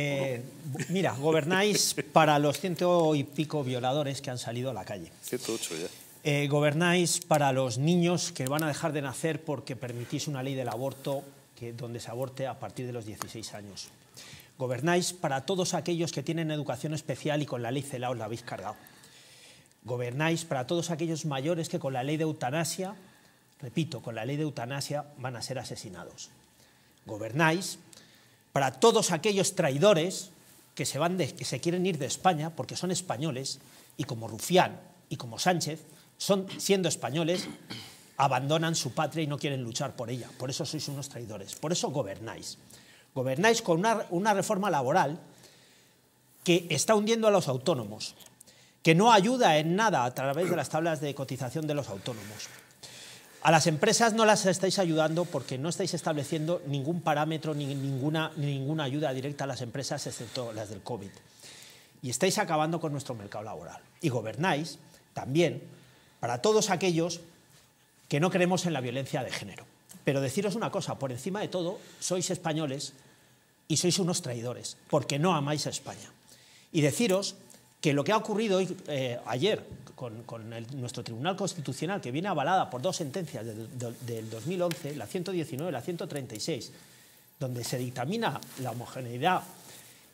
Eh, mira, gobernáis para los ciento y pico violadores que han salido a la calle. 108 ya. Eh, gobernáis para los niños que van a dejar de nacer porque permitís una ley del aborto que, donde se aborte a partir de los 16 años. Gobernáis para todos aquellos que tienen educación especial y con la ley CELA os la habéis cargado. Gobernáis para todos aquellos mayores que con la ley de eutanasia, repito, con la ley de eutanasia van a ser asesinados. Gobernáis para todos aquellos traidores que se, van que se quieren ir de España porque son españoles y como Rufián y como Sánchez, son, siendo españoles, abandonan su patria y no quieren luchar por ella. Por eso sois unos traidores, por eso gobernáis. Gobernáis con una reforma laboral que está hundiendo a los autónomos, que no ayuda en nada a través de las tablas de cotización de los autónomos, a las empresas no las estáis ayudando porque no estáis estableciendo ningún parámetro ni ninguna, ninguna ayuda directa a las empresas, excepto las del COVID. Y estáis acabando con nuestro mercado laboral. Y gobernáis también para todos aquellos que no creemos en la violencia de género. Pero deciros una cosa, por encima de todo, sois españoles y sois unos traidores, porque no amáis a España. Y deciros que lo que ha ocurrido eh, ayer con, nuestro Tribunal Constitucional, que viene avalada por dos sentencias del 2011, la 119 y la 136, donde se dictamina la homogeneidad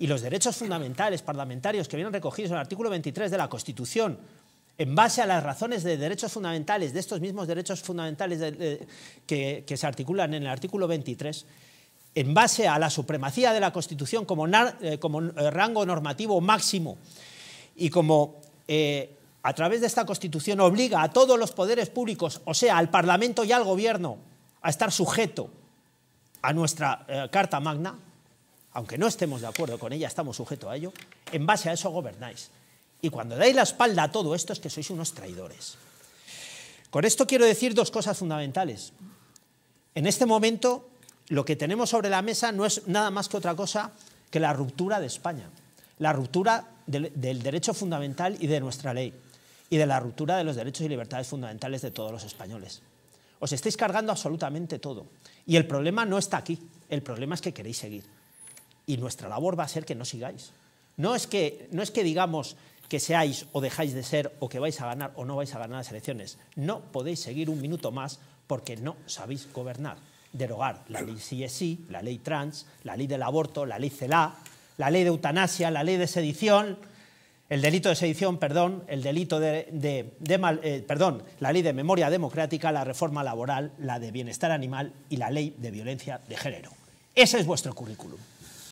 y los derechos fundamentales parlamentarios que vienen recogidos en el artículo 23 de la Constitución, en base a las razones de derechos fundamentales, de estos mismos derechos fundamentales que, se articulan en el artículo 23, en base a la supremacía de la Constitución como, eh, como eh, rango normativo máximo y como eh, a través de esta Constitución obliga a todos los poderes públicos, o sea, al Parlamento y al Gobierno, a estar sujeto a nuestra eh, Carta Magna, aunque no estemos de acuerdo con ella, estamos sujetos a ello, en base a eso gobernáis. Y cuando dais la espalda a todo esto es que sois unos traidores. Con esto quiero decir dos cosas fundamentales. En este momento lo que tenemos sobre la mesa no es nada más que otra cosa que la ruptura de España la ruptura del, derecho fundamental y de nuestra ley, y de la ruptura de los derechos y libertades fundamentales de todos los españoles. Os estáis cargando absolutamente todo. Y el problema no está aquí, el problema es que queréis seguir. Y nuestra labor va a ser que no sigáis. No es que, digamos que seáis o dejáis de ser o que vais a ganar o no vais a ganar las elecciones. No podéis seguir un minuto más porque no sabéis gobernar. Derogar la ley CSI, la ley trans, la ley del aborto, la ley CELA, la ley de eutanasia, la ley de sedición, el delito de sedición, perdón, el delito de, eh, perdón, la ley de memoria democrática, la reforma laboral, la de bienestar animal y la ley de violencia de género. Ese es vuestro currículum.